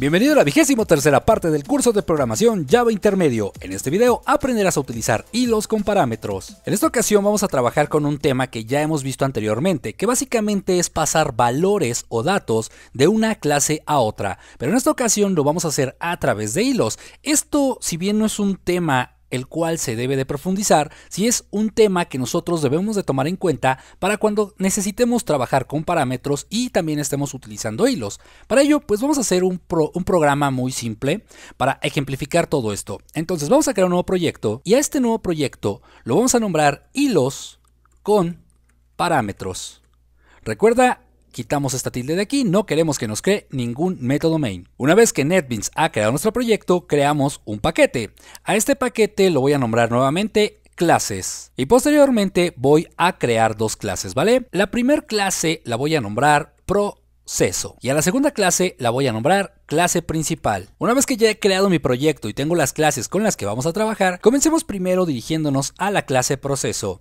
Bienvenido a la vigésimo tercera parte del curso de programación Java Intermedio. En este video aprenderás a utilizar hilos con parámetros. En esta ocasión vamos a trabajar con un tema que ya hemos visto anteriormente, que básicamente es pasar valores o datos de una clase a otra, pero en esta ocasión lo vamos a hacer a través de hilos. Esto, si bien no es un tema el cual se debe de profundizar si es un tema que nosotros debemos de tomar en cuenta para cuando necesitemos trabajar con parámetros y también estemos utilizando hilos. Para ello, pues vamos a hacer un, un programa muy simple para ejemplificar todo esto. Entonces vamos a crear un nuevo proyecto y a este nuevo proyecto lo vamos a nombrar hilos con parámetros. Recuerda Quitamos esta tilde de aquí, no queremos que nos cree ningún método main. Una vez que NetBeans ha creado nuestro proyecto, creamos un paquete. A este paquete lo voy a nombrar nuevamente clases y posteriormente voy a crear dos clases, ¿vale? La primera clase la voy a nombrar proceso y a la segunda clase la voy a nombrar clase principal. Una vez que ya he creado mi proyecto y tengo las clases con las que vamos a trabajar, comencemos primero dirigiéndonos a la clase proceso.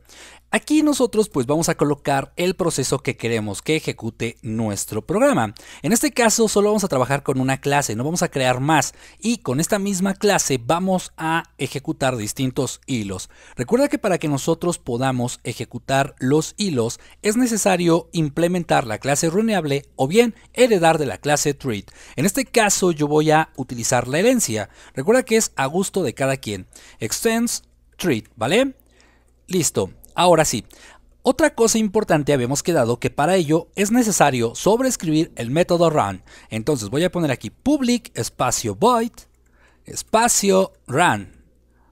Aquí nosotros pues vamos a colocar el proceso que queremos que ejecute nuestro programa. En este caso solo vamos a trabajar con una clase, no vamos a crear más y con esta misma clase vamos a ejecutar distintos hilos. Recuerda que para que nosotros podamos ejecutar los hilos es necesario implementar la clase runeable o bien heredar de la clase treat. En este caso caso yo voy a utilizar la herencia. Recuerda que es a gusto de cada quien. Extends treat, ¿vale? Listo. Ahora sí. Otra cosa importante habíamos quedado que para ello es necesario sobreescribir el método run. Entonces voy a poner aquí public espacio void espacio run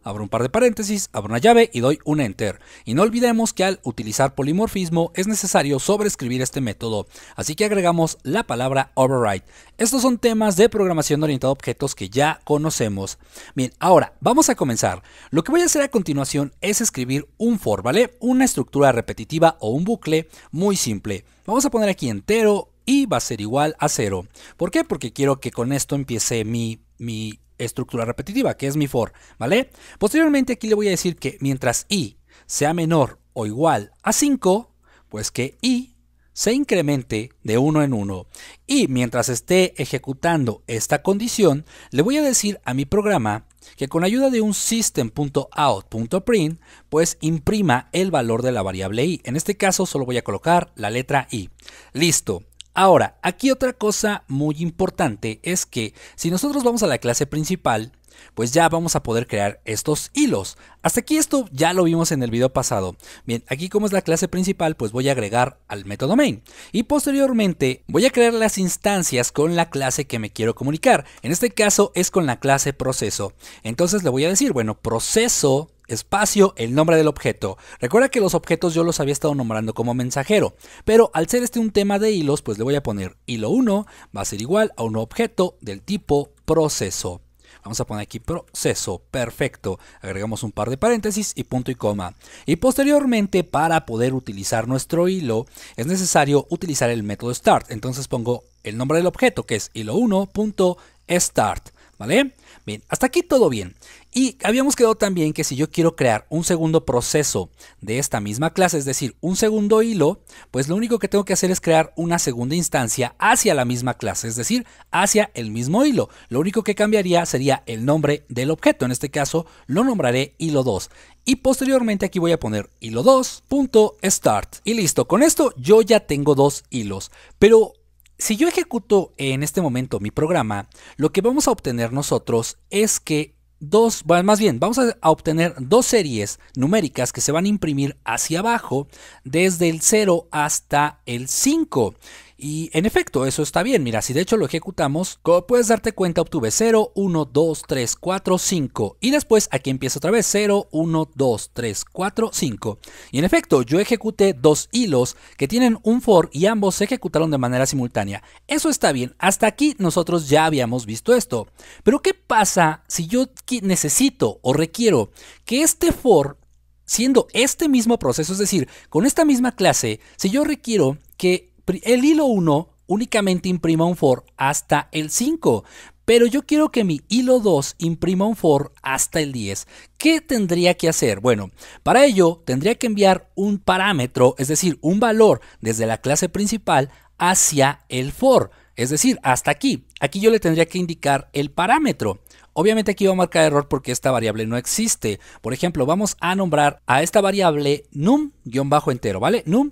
abro un par de paréntesis, abro una llave y doy un enter. Y no olvidemos que al utilizar polimorfismo es necesario sobreescribir este método, así que agregamos la palabra override. Estos son temas de programación orientada a objetos que ya conocemos. Bien, ahora vamos a comenzar. Lo que voy a hacer a continuación es escribir un for, ¿vale? Una estructura repetitiva o un bucle muy simple. Vamos a poner aquí entero y va a ser igual a cero. ¿Por qué? Porque quiero que con esto empiece mi, mi estructura repetitiva, que es mi for, ¿vale? Posteriormente aquí le voy a decir que mientras i sea menor o igual a 5, pues que i se incremente de uno en uno. Y mientras esté ejecutando esta condición, le voy a decir a mi programa que con ayuda de un system.out.print, pues imprima el valor de la variable i. En este caso solo voy a colocar la letra i. Listo. Ahora, aquí otra cosa muy importante es que si nosotros vamos a la clase principal, pues ya vamos a poder crear estos hilos. Hasta aquí esto ya lo vimos en el video pasado. Bien, aquí como es la clase principal, pues voy a agregar al método main. Y posteriormente voy a crear las instancias con la clase que me quiero comunicar. En este caso es con la clase proceso. Entonces le voy a decir, bueno, proceso espacio, el nombre del objeto. Recuerda que los objetos yo los había estado nombrando como mensajero, pero al ser este un tema de hilos, pues le voy a poner hilo 1 va a ser igual a un objeto del tipo proceso. Vamos a poner aquí proceso, perfecto. Agregamos un par de paréntesis y punto y coma. Y posteriormente, para poder utilizar nuestro hilo, es necesario utilizar el método start. Entonces pongo el nombre del objeto, que es hilo1.start, ¿vale? Bien, hasta aquí todo bien. Y habíamos quedado también que si yo quiero crear un segundo proceso de esta misma clase, es decir, un segundo hilo, pues lo único que tengo que hacer es crear una segunda instancia hacia la misma clase, es decir, hacia el mismo hilo. Lo único que cambiaría sería el nombre del objeto. En este caso lo nombraré hilo 2. Y posteriormente aquí voy a poner hilo 2.start. Y listo, con esto yo ya tengo dos hilos. Pero si yo ejecuto en este momento mi programa, lo que vamos a obtener nosotros es que dos, más bien, vamos a obtener dos series numéricas que se van a imprimir hacia abajo desde el 0 hasta el 5. Y en efecto, eso está bien. Mira, si de hecho lo ejecutamos, como puedes darte cuenta, obtuve 0, 1, 2, 3, 4, 5. Y después aquí empieza otra vez 0, 1, 2, 3, 4, 5. Y en efecto, yo ejecuté dos hilos que tienen un for y ambos se ejecutaron de manera simultánea. Eso está bien. Hasta aquí nosotros ya habíamos visto esto. Pero ¿qué pasa si yo necesito o requiero que este for siendo este mismo proceso, es decir, con esta misma clase, si yo requiero que el hilo 1 únicamente imprima un for hasta el 5, pero yo quiero que mi hilo 2 imprima un for hasta el 10. ¿Qué tendría que hacer? Bueno, para ello tendría que enviar un parámetro, es decir, un valor desde la clase principal hacia el for, es decir, hasta aquí. Aquí yo le tendría que indicar el parámetro. Obviamente aquí va a marcar error porque esta variable no existe. Por ejemplo, vamos a nombrar a esta variable num-entero, ¿vale? Num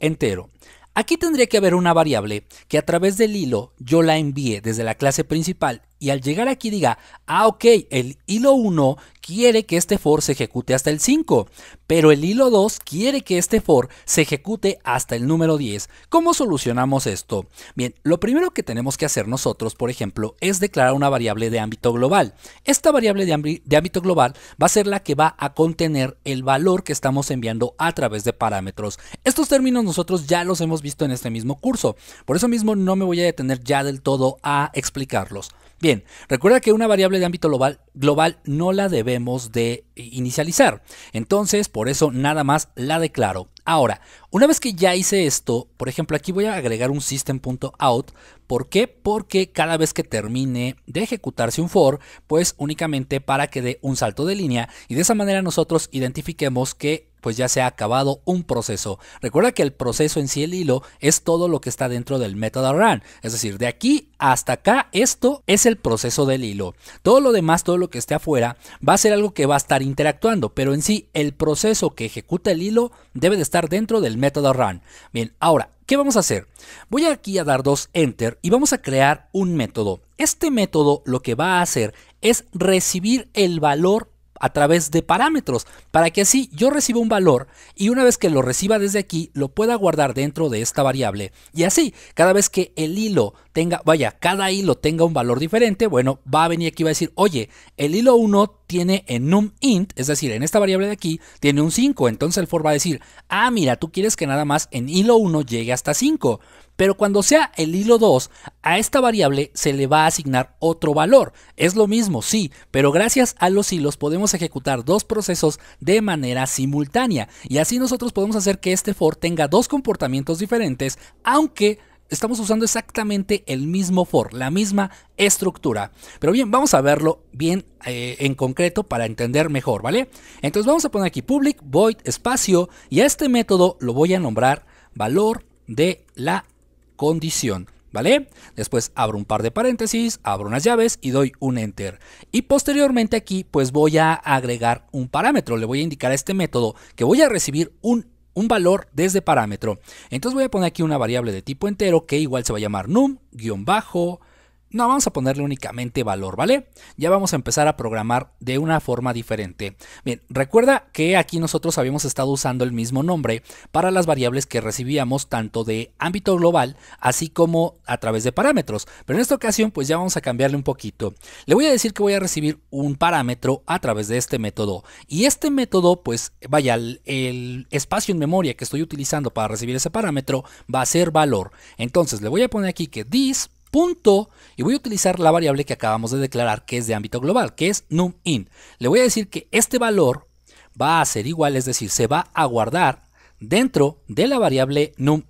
entero. Aquí tendría que haber una variable que a través del hilo yo la envíe desde la clase principal y al llegar aquí diga, ah, ok, el hilo 1 quiere que este for se ejecute hasta el 5, pero el hilo 2 quiere que este for se ejecute hasta el número 10. ¿Cómo solucionamos esto? Bien, lo primero que tenemos que hacer nosotros, por ejemplo, es declarar una variable de ámbito global. Esta variable de, de ámbito global va a ser la que va a contener el valor que estamos enviando a través de parámetros. Estos términos nosotros ya los hemos visto en este mismo curso, por eso mismo no me voy a detener ya del todo a explicarlos. Bien, recuerda que una variable de ámbito global, global, no la debemos de inicializar. Entonces, por eso nada más la declaro Ahora, una vez que ya hice esto, por ejemplo, aquí voy a agregar un system.out. ¿Por qué? Porque cada vez que termine de ejecutarse un for, pues únicamente para que dé un salto de línea y de esa manera nosotros identifiquemos que pues ya se ha acabado un proceso. Recuerda que el proceso en sí, el hilo, es todo lo que está dentro del método run. Es decir, de aquí hasta acá, esto es el proceso del hilo. Todo lo demás, todo lo que esté afuera, va a ser algo que va a estar interactuando, pero en sí, el proceso que ejecuta el hilo debe de estar dentro del método run. Bien, ahora, ¿qué vamos a hacer? Voy aquí a dar dos enter y vamos a crear un método. Este método lo que va a hacer es recibir el valor a través de parámetros, para que así yo reciba un valor y una vez que lo reciba desde aquí, lo pueda guardar dentro de esta variable. Y así, cada vez que el hilo tenga, vaya, cada hilo tenga un valor diferente, bueno, va a venir aquí va a decir, oye, el hilo 1 tiene en num int, es decir, en esta variable de aquí, tiene un 5. Entonces el for va a decir, ah, mira, tú quieres que nada más en hilo 1 llegue hasta 5 pero cuando sea el hilo 2, a esta variable se le va a asignar otro valor. Es lo mismo, sí, pero gracias a los hilos podemos ejecutar dos procesos de manera simultánea y así nosotros podemos hacer que este for tenga dos comportamientos diferentes, aunque estamos usando exactamente el mismo for, la misma estructura. Pero bien, vamos a verlo bien eh, en concreto para entender mejor, ¿vale? Entonces vamos a poner aquí public void espacio y a este método lo voy a nombrar valor de la condición. ¿Vale? Después abro un par de paréntesis, abro unas llaves y doy un enter. Y posteriormente aquí pues voy a agregar un parámetro, le voy a indicar a este método que voy a recibir un un valor desde parámetro. Entonces voy a poner aquí una variable de tipo entero que igual se va a llamar num-bajo no, vamos a ponerle únicamente valor, ¿vale? Ya vamos a empezar a programar de una forma diferente. Bien, recuerda que aquí nosotros habíamos estado usando el mismo nombre para las variables que recibíamos tanto de ámbito global así como a través de parámetros. Pero en esta ocasión pues ya vamos a cambiarle un poquito. Le voy a decir que voy a recibir un parámetro a través de este método. Y este método pues vaya, el, espacio en memoria que estoy utilizando para recibir ese parámetro va a ser valor. Entonces le voy a poner aquí que this y voy a utilizar la variable que acabamos de declarar que es de ámbito global, que es numIn. Le voy a decir que este valor va a ser igual, es decir, se va a guardar dentro de la variable numIn.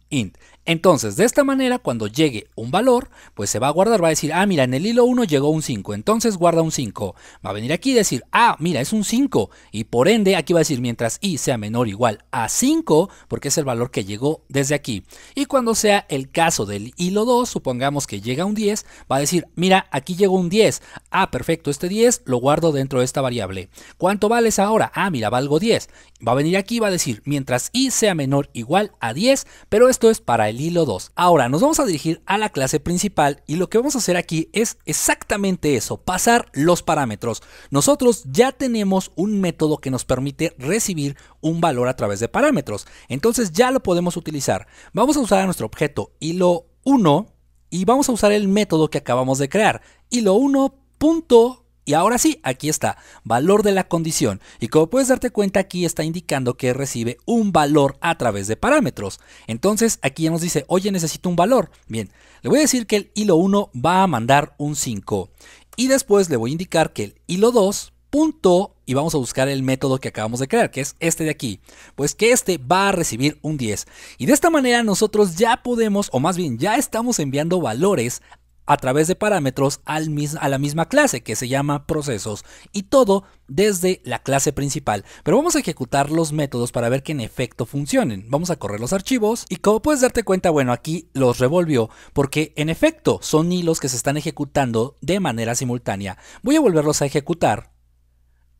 Entonces, de esta manera, cuando llegue un valor, pues se va a guardar, va a decir, ah, mira, en el hilo 1 llegó un 5, entonces guarda un 5. Va a venir aquí y decir, ah, mira, es un 5. Y por ende, aquí va a decir, mientras i sea menor o igual a 5, porque es el valor que llegó desde aquí. Y cuando sea el caso del hilo 2, supongamos que llega un 10, va a decir, mira, aquí llegó un 10. Ah, perfecto, este 10 lo guardo dentro de esta variable. ¿Cuánto vales ahora? Ah, mira, valgo 10. Va a venir aquí y va a decir, mientras i sea menor o igual a 10, pero esto es para el hilo 2. Ahora nos vamos a dirigir a la clase principal y lo que vamos a hacer aquí es exactamente eso, pasar los parámetros. Nosotros ya tenemos un método que nos permite recibir un valor a través de parámetros. Entonces ya lo podemos utilizar. Vamos a usar a nuestro objeto hilo 1 y vamos a usar el método que acabamos de crear, hilo 1. Punto y ahora sí, aquí está, valor de la condición. Y como puedes darte cuenta, aquí está indicando que recibe un valor a través de parámetros. Entonces, aquí ya nos dice, oye, necesito un valor. Bien, le voy a decir que el hilo 1 va a mandar un 5. Y después le voy a indicar que el hilo 2, punto, y vamos a buscar el método que acabamos de crear, que es este de aquí. Pues que este va a recibir un 10. Y de esta manera nosotros ya podemos, o más bien ya estamos enviando valores a través de parámetros a la misma clase que se llama procesos y todo desde la clase principal. Pero vamos a ejecutar los métodos para ver que en efecto funcionen. Vamos a correr los archivos y como puedes darte cuenta, bueno, aquí los revolvió porque en efecto son hilos que se están ejecutando de manera simultánea. Voy a volverlos a ejecutar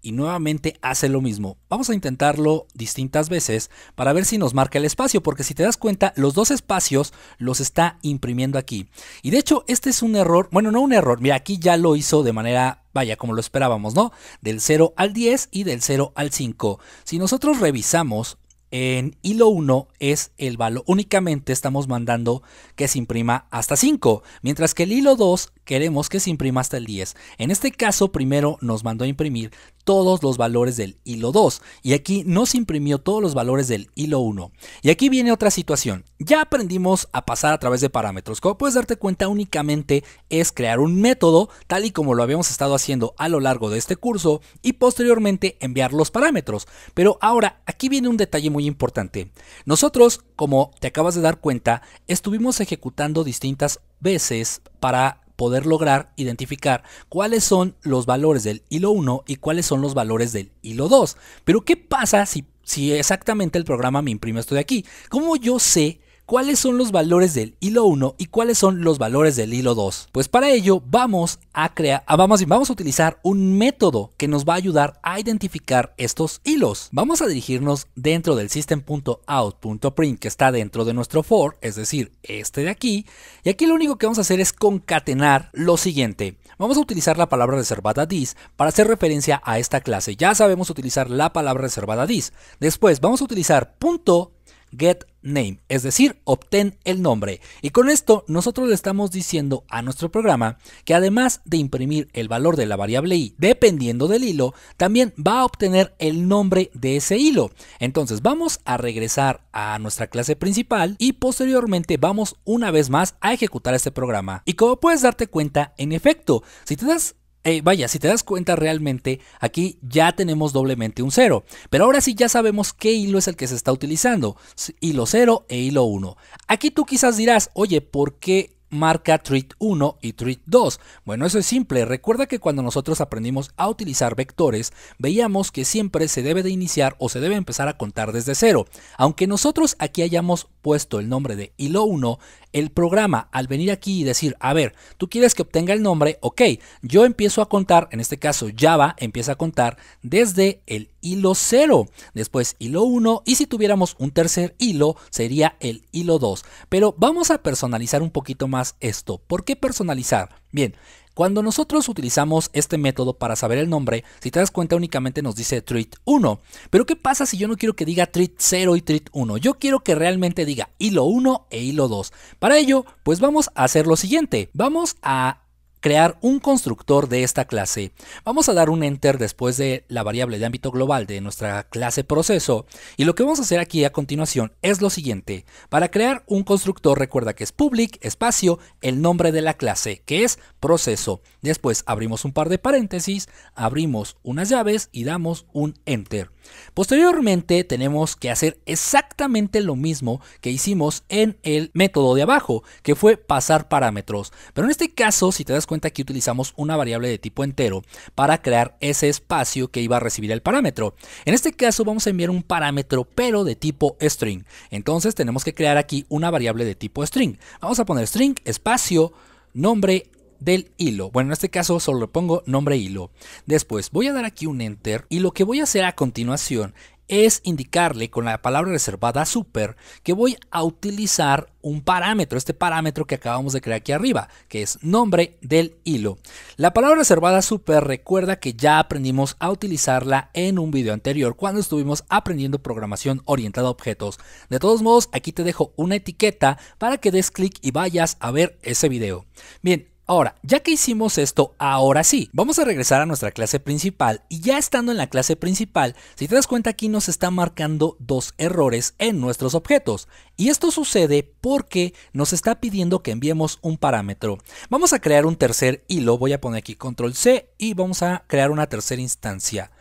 y nuevamente hace lo mismo. Vamos a intentarlo distintas veces para ver si nos marca el espacio, porque si te das cuenta, los dos espacios los está imprimiendo aquí. Y de hecho, este es un error, bueno, no un error, mira, aquí ya lo hizo de manera, vaya, como lo esperábamos, ¿no? Del 0 al 10 y del 0 al 5. Si nosotros revisamos, en hilo 1 es el valor, únicamente estamos mandando que se imprima hasta 5, mientras que el hilo 2 queremos que se imprima hasta el 10. En este caso primero nos mandó a imprimir todos los valores del hilo 2 y aquí nos imprimió todos los valores del hilo 1. Y aquí viene otra situación, ya aprendimos a pasar a través de parámetros, como puedes darte cuenta únicamente es crear un método tal y como lo habíamos estado haciendo a lo largo de este curso y posteriormente enviar los parámetros. Pero ahora aquí viene un detalle muy muy importante. Nosotros, como te acabas de dar cuenta, estuvimos ejecutando distintas veces para poder lograr identificar cuáles son los valores del hilo 1 y cuáles son los valores del hilo 2. Pero ¿qué pasa si, si exactamente el programa me imprime esto de aquí? ¿Cómo yo sé cuáles son los valores del hilo 1 y cuáles son los valores del hilo 2. Pues para ello vamos a crear, ah, vamos, a utilizar un método que nos va a ayudar a identificar estos hilos. Vamos a dirigirnos dentro del system.out.print que está dentro de nuestro for, es decir, este de aquí. Y aquí lo único que vamos a hacer es concatenar lo siguiente. Vamos a utilizar la palabra reservada dis para hacer referencia a esta clase. Ya sabemos utilizar la palabra reservada dis. Después vamos a utilizar punto get name, es decir, obtén el nombre. Y con esto nosotros le estamos diciendo a nuestro programa que además de imprimir el valor de la variable i dependiendo del hilo, también va a obtener el nombre de ese hilo. Entonces vamos a regresar a nuestra clase principal y posteriormente vamos una vez más a ejecutar este programa. Y como puedes darte cuenta, en efecto, si te das eh, vaya, si te das cuenta realmente, aquí ya tenemos doblemente un 0. Pero ahora sí ya sabemos qué hilo es el que se está utilizando. Hilo 0 e hilo 1. Aquí tú quizás dirás, oye, ¿por qué marca treat 1 y treat 2. Bueno, eso es simple. Recuerda que cuando nosotros aprendimos a utilizar vectores, veíamos que siempre se debe de iniciar o se debe empezar a contar desde cero. Aunque nosotros aquí hayamos puesto el nombre de hilo 1, el programa al venir aquí y decir, a ver, tú quieres que obtenga el nombre, ok, yo empiezo a contar, en este caso Java empieza a contar desde el hilo 0, después hilo 1 y si tuviéramos un tercer hilo sería el hilo 2. Pero vamos a personalizar un poquito más esto. ¿Por qué personalizar? Bien, cuando nosotros utilizamos este método para saber el nombre, si te das cuenta únicamente nos dice treat 1. Pero ¿qué pasa si yo no quiero que diga treat 0 y treat 1? Yo quiero que realmente diga hilo 1 e hilo 2. Para ello, pues vamos a hacer lo siguiente. Vamos a crear un constructor de esta clase. Vamos a dar un enter después de la variable de ámbito global de nuestra clase proceso y lo que vamos a hacer aquí a continuación es lo siguiente. Para crear un constructor recuerda que es public, espacio, el nombre de la clase que es proceso. Después abrimos un par de paréntesis, abrimos unas llaves y damos un enter. Posteriormente tenemos que hacer exactamente lo mismo que hicimos en el método de abajo, que fue pasar parámetros. Pero en este caso, si te das cuenta, aquí utilizamos una variable de tipo entero para crear ese espacio que iba a recibir el parámetro. En este caso vamos a enviar un parámetro pero de tipo string. Entonces tenemos que crear aquí una variable de tipo string. Vamos a poner string espacio nombre del hilo. Bueno, en este caso solo le pongo nombre hilo. Después voy a dar aquí un enter y lo que voy a hacer a continuación es indicarle con la palabra reservada super que voy a utilizar un parámetro, este parámetro que acabamos de crear aquí arriba, que es nombre del hilo. La palabra reservada super recuerda que ya aprendimos a utilizarla en un video anterior cuando estuvimos aprendiendo programación orientada a objetos. De todos modos, aquí te dejo una etiqueta para que des clic y vayas a ver ese video. Bien, Ahora, ya que hicimos esto, ahora sí, vamos a regresar a nuestra clase principal y ya estando en la clase principal, si te das cuenta aquí nos está marcando dos errores en nuestros objetos y esto sucede porque nos está pidiendo que enviemos un parámetro. Vamos a crear un tercer hilo, voy a poner aquí control C y vamos a crear una tercera instancia.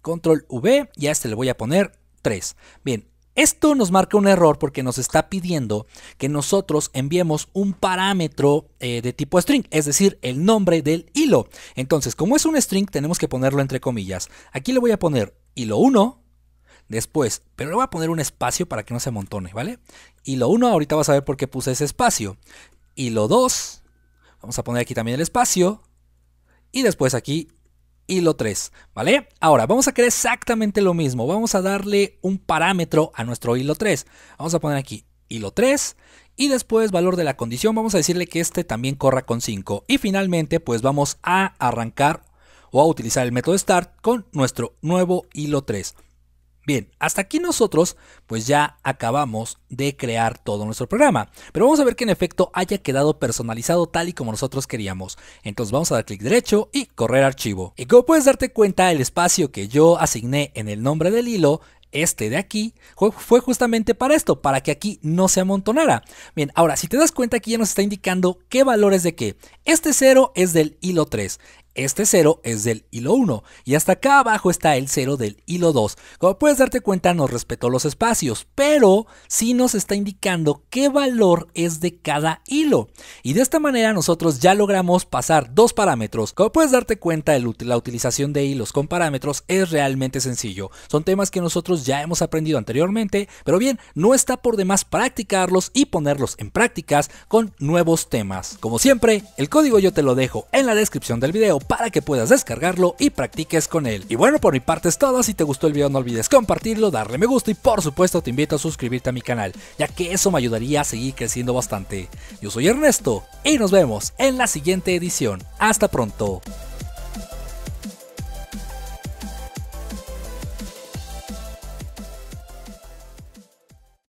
Control V y a este le voy a poner 3. Bien, esto nos marca un error porque nos está pidiendo que nosotros enviemos un parámetro eh, de tipo string, es decir, el nombre del hilo. Entonces, como es un string, tenemos que ponerlo entre comillas. Aquí le voy a poner hilo 1, después, pero le voy a poner un espacio para que no se amontone, ¿vale? Hilo 1, ahorita vas a ver por qué puse ese espacio. Hilo 2, vamos a poner aquí también el espacio. Y después aquí hilo 3, ¿vale? Ahora, vamos a crear exactamente lo mismo. Vamos a darle un parámetro a nuestro hilo 3. Vamos a poner aquí hilo 3 y después valor de la condición. Vamos a decirle que este también corra con 5. Y finalmente, pues vamos a arrancar o a utilizar el método start con nuestro nuevo hilo 3. Bien, hasta aquí nosotros pues ya acabamos de crear todo nuestro programa, pero vamos a ver que en efecto haya quedado personalizado tal y como nosotros queríamos. Entonces vamos a dar clic derecho y correr archivo. Y como puedes darte cuenta, el espacio que yo asigné en el nombre del hilo este de aquí fue justamente para esto, para que aquí no se amontonara. Bien, ahora si te das cuenta aquí ya nos está indicando qué valores de qué. Este 0 es del hilo 3, este 0 es del hilo 1 y hasta acá abajo está el 0 del hilo 2. Como puedes darte cuenta nos respetó los espacios, pero sí nos está indicando qué valor es de cada hilo. Y de esta manera nosotros ya logramos pasar dos parámetros. Como puedes darte cuenta la utilización de hilos con parámetros es realmente sencillo. Son temas que nosotros ya hemos aprendido anteriormente, pero bien, no está por demás practicarlos y ponerlos en prácticas con nuevos temas. Como siempre, el código yo te lo dejo en la descripción del video para que puedas descargarlo y practiques con él. Y bueno, por mi parte es todo, si te gustó el video no olvides compartirlo, darle me gusta y por supuesto te invito a suscribirte a mi canal, ya que eso me ayudaría a seguir creciendo bastante. Yo soy Ernesto y nos vemos en la siguiente edición. Hasta pronto.